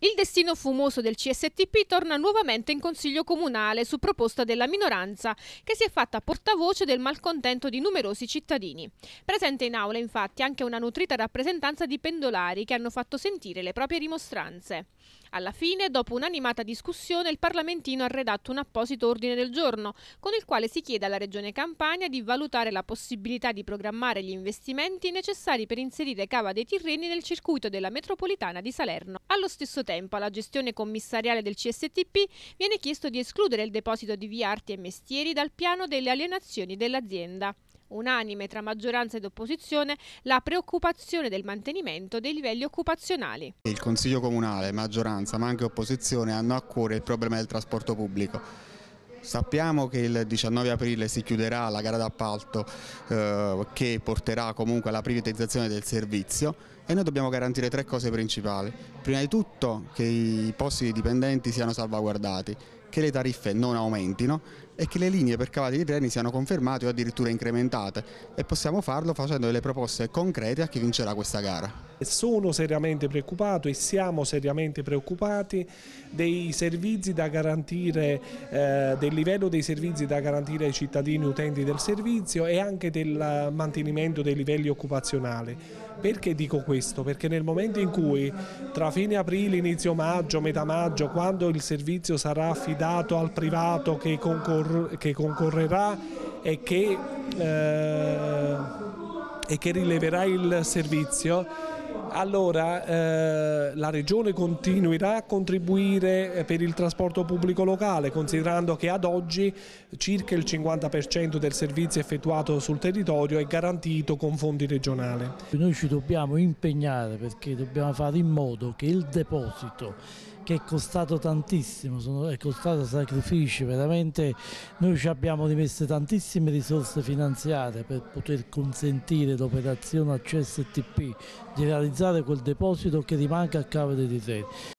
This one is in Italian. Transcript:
Il destino fumoso del CSTP torna nuovamente in Consiglio Comunale su proposta della minoranza che si è fatta portavoce del malcontento di numerosi cittadini. Presente in aula infatti anche una nutrita rappresentanza di pendolari che hanno fatto sentire le proprie rimostranze. Alla fine, dopo un'animata discussione, il parlamentino ha redatto un apposito ordine del giorno con il quale si chiede alla Regione Campania di valutare la possibilità di programmare gli investimenti necessari per inserire Cava dei Tirreni nel circuito della metropolitana di Salerno. Allo stesso tempo alla gestione commissariale del CSTP viene chiesto di escludere il deposito di via Arti e Mestieri dal piano delle alienazioni dell'azienda. Unanime tra maggioranza ed opposizione la preoccupazione del mantenimento dei livelli occupazionali. Il Consiglio Comunale, maggioranza ma anche opposizione hanno a cuore il problema del trasporto pubblico Sappiamo che il 19 aprile si chiuderà la gara d'appalto eh, che porterà comunque alla privatizzazione del servizio e noi dobbiamo garantire tre cose principali. Prima di tutto che i posti dipendenti siano salvaguardati, che le tariffe non aumentino e che le linee per cavalli di treni siano confermate o addirittura incrementate e possiamo farlo facendo delle proposte concrete a chi vincerà questa gara. Sono seriamente preoccupato e siamo seriamente preoccupati dei servizi da garantire, eh, del livello dei servizi da garantire ai cittadini utenti del servizio e anche del mantenimento dei livelli occupazionali. Perché dico questo? Perché nel momento in cui tra fine aprile, inizio maggio, metà maggio, quando il servizio sarà affidato dato al privato che, concor che concorrerà e che, eh, e che rileverà il servizio, allora eh, la Regione continuerà a contribuire per il trasporto pubblico locale considerando che ad oggi circa il 50% del servizio effettuato sul territorio è garantito con fondi regionali. Noi ci dobbiamo impegnare perché dobbiamo fare in modo che il deposito che è costato tantissimo, sono, è costato sacrifici, veramente noi ci abbiamo rimesso tantissime risorse finanziarie per poter consentire l'operazione a CSTP di realizzare quel deposito che rimanga a cavo dei Tirreni.